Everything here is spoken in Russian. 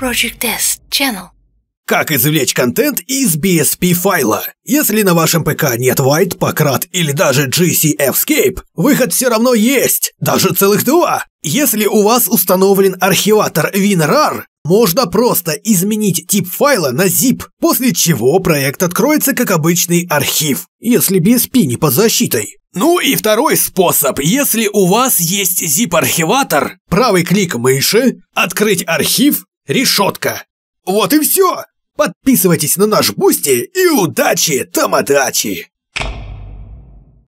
Project S Channel. Как извлечь контент из BSP файла? Если на вашем ПК нет White, Покrat или даже GCFscape, выход все равно есть, даже целых два. Если у вас установлен архиватор WinRAR, можно просто изменить тип файла на zip, после чего проект откроется как обычный архив, если BSP не под защитой. Ну и второй способ. Если у вас есть zip-архиватор, правый клик мыши, открыть архив решетка. Вот и все! Подписывайтесь на наш Бусти и удачи, Тамадачи!